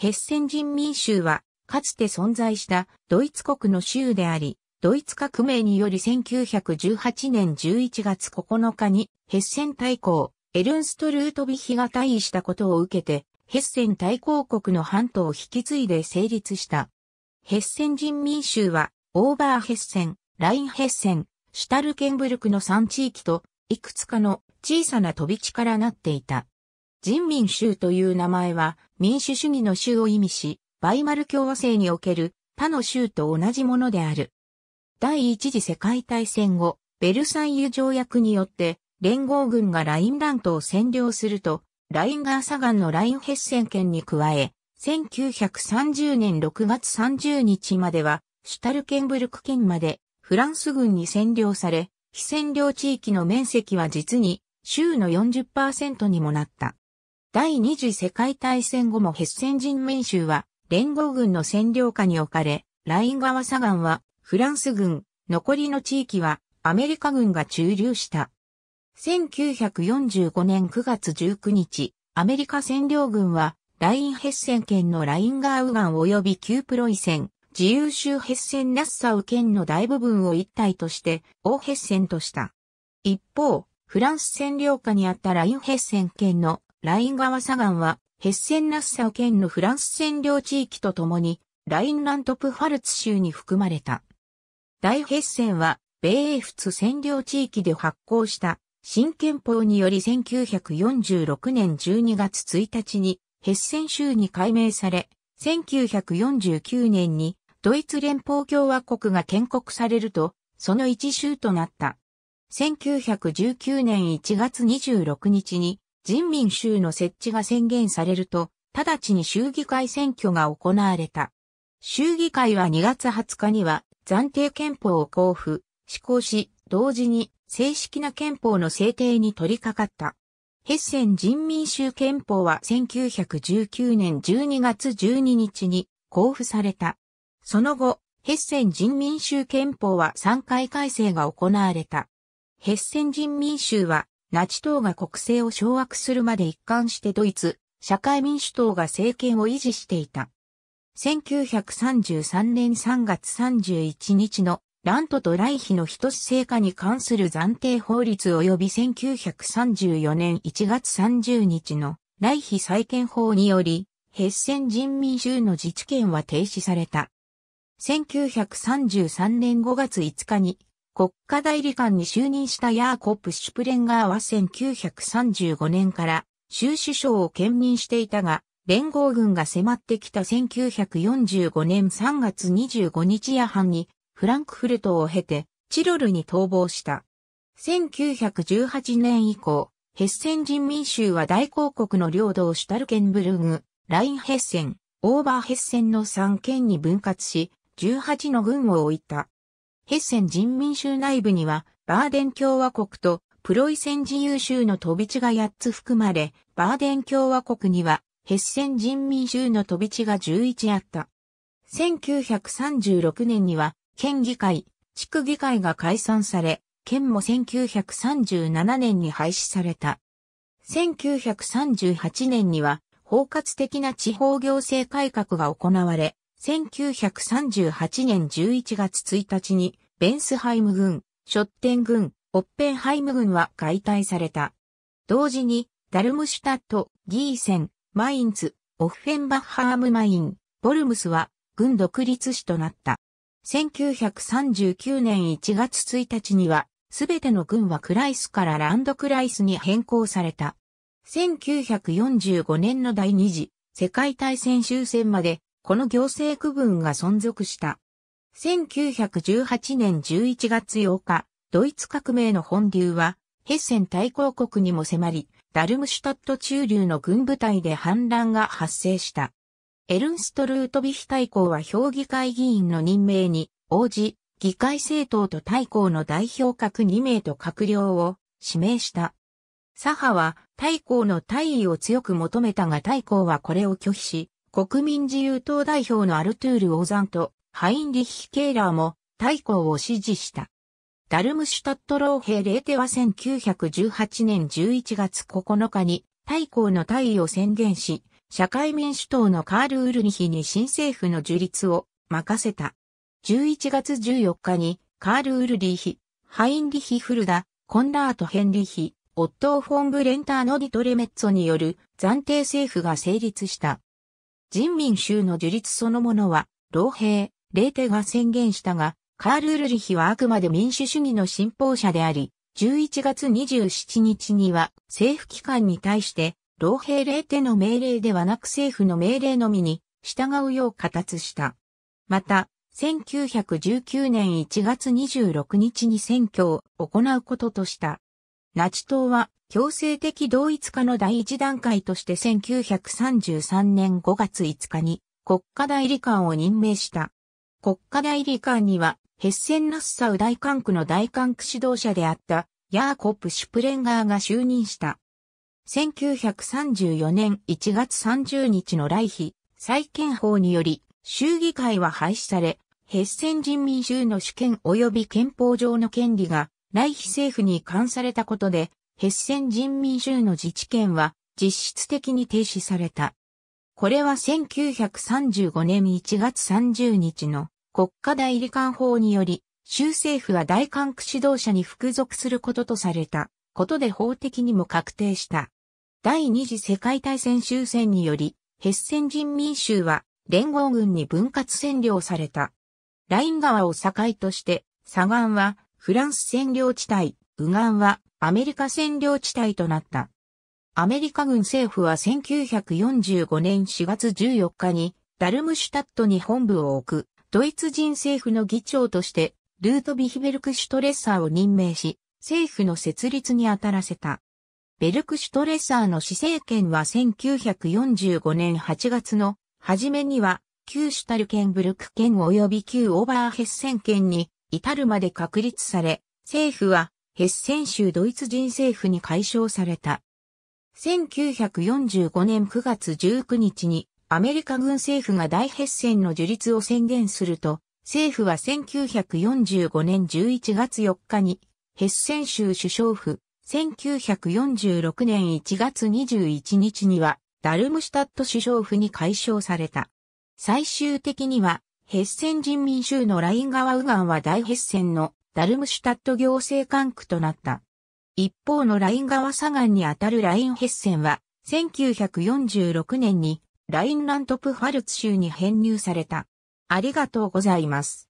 ヘッセン人民州は、かつて存在したドイツ国の州であり、ドイツ革命により1918年11月9日にヘッセン大公、エルンストルートビヒが退位したことを受けて、ヘッセン大公国の半島を引き継いで成立した。ヘッセン人民州は、オーバーヘッセン、ラインヘッセン、シュタルケンブルクの3地域と、いくつかの小さな飛び地からなっていた。人民州という名前は民主主義の州を意味し、バイマル共和制における他の州と同じものである。第一次世界大戦後、ベルサイユ条約によって連合軍がラインラントを占領すると、ラインガーサガンのラインヘッセン県に加え、1930年6月30日までは、シュタルケンブルク県までフランス軍に占領され、非占領地域の面積は実に州の40%にもなった。第二次世界大戦後もヘッセン人民州は連合軍の占領下に置かれ、ライン川左岸はフランス軍、残りの地域はアメリカ軍が駐留した。1945年9月19日、アメリカ占領軍はラインヘッセン県のラインガーウガン及び旧プロイセン、自由州ヘッセンナッサウ県の大部分を一体としてオーヘッセンとした。一方、フランス占領下にあったラインヘッセン県のライン川左岸は、ヘッセン・ナッサウ県のフランス占領地域とともに、ラインラントプファルツ州に含まれた。大ヘッセンは、米英仏占領地域で発行した新憲法により1946年12月1日にヘッセン州に改名され、1949年にドイツ連邦共和国が建国されると、その一州となった。1919年1月26日に人民州の設置が宣言されると、直ちに州議会選挙が行われた。州議会は2月20日には暫定憲法を交付、施行し、同時に正式な憲法の制定に取り掛かった。ヘッセン人民州憲法は1919年12月12日に交付された。その後、ヘッセン人民州憲法は3回改正が行われた。ヘッセン人民州はナチ党が国政を掌握するまで一貫してドイツ、社会民主党が政権を維持していた。1933年3月31日のラントとライヒの一つ成果に関する暫定法律及び1934年1月30日のライヒ再建法により、ヘッセン人民州の自治権は停止された。1933年5月5日に国家代理官に就任したヤーコップ・シュプレンガーは1935年から州首相を兼任していたが、連合軍が迫ってきた1945年3月25日夜半にフランクフルトを経てチロルに逃亡した。1918年以降、ヘッセン人民州は大公国の領土をシュタルケンブルグ、ラインヘッセン、オーバーヘッセンの3県に分割し、18の軍を置いた。ヘッセン人民州内部には、バーデン共和国とプロイセン自由州の飛び地が8つ含まれ、バーデン共和国には、ヘッセン人民州の飛び地が11あった。1936年には、県議会、地区議会が解散され、県も1937年に廃止された。1938年には、包括的な地方行政改革が行われ、1938年11月1日に、ベンスハイム軍、ショッテン軍、オッペンハイム軍は解体された。同時に、ダルムシュタット、ギーセン、マインツ、オッフェンバッハームマイン、ボルムスは、軍独立市となった。1939年1月1日には、すべての軍はクライスからランドクライスに変更された。1945年の第二次世界大戦終戦までこの行政区分が存続した。1918年11月8日、ドイツ革命の本流は、ヘッセン大公国にも迫り、ダルムシュタット中流の軍部隊で反乱が発生した。エルンストルートビヒ大公は評議会議員の任命に応じ、議会政党と大公の代表格2名と閣僚を指名した。左派は大公の大位を強く求めたが大公はこれを拒否し、国民自由党代表のアルトゥール・オザンとハインリッヒ・ケーラーも対抗を支持した。ダルムシュタットローヘ・レーテは1918年11月9日に対抗の対位を宣言し、社会民主党のカール・ウルニヒに新政府の樹立を任せた。11月14日にカール・ウルリヒ、ハインリヒ・フルダ、コンラート・ヘンリヒ、オットー・フォン・ブレンターのディトレメッツォによる暫定政府が成立した。人民衆の樹立そのものは、老兵、霊帝が宣言したが、カール・ウルリヒはあくまで民主主義の信奉者であり、11月27日には政府機関に対して、老兵霊帝の命令ではなく政府の命令のみに従うよう形達した。また、1919年1月26日に選挙を行うこととした。ナチ党は強制的同一化の第一段階として1933年5月5日に国家代理官を任命した。国家代理官にはヘッセンナッサウ大管区の大管区指導者であったヤーコップ・シュプレンガーが就任した。1934年1月30日の来日、再建法により、衆議会は廃止され、ヘッセン人民州の主権及び憲法上の権利が来非政府に移管されたことで、ヘッセン人民州の自治権は実質的に停止された。これは1935年1月30日の国家代理官法により、州政府は大韓区指導者に服属することとされたことで法的にも確定した。第二次世界大戦終戦により、ヘッセン人民州は連合軍に分割占領された。ライン川を境として、左岸はフランス占領地帯、ウガンはアメリカ占領地帯となった。アメリカ軍政府は1945年4月14日にダルムシュタットに本部を置くドイツ人政府の議長としてルート・ビヒベルク・シュトレッサーを任命し政府の設立に当たらせた。ベルク・シュトレッサーの市政権は1945年8月の初めには旧シュタルケンブルク県及び旧オーバーヘッセン県に至るまで確立され、政府はヘッセン州ドイツ人政府に解消された。1945年9月19日にアメリカ軍政府が大ヘッセンの樹立を宣言すると、政府は1945年11月4日にヘッセン州首相府、1946年1月21日にはダルムシュタット首相府に解消された。最終的にはヘッセン人民州のライン川右岸は大ヘッセンのダルムシュタット行政管区となった。一方のライン川左岸にあたるラインヘッセンは、1946年にラインラントプファルツ州に編入された。ありがとうございます。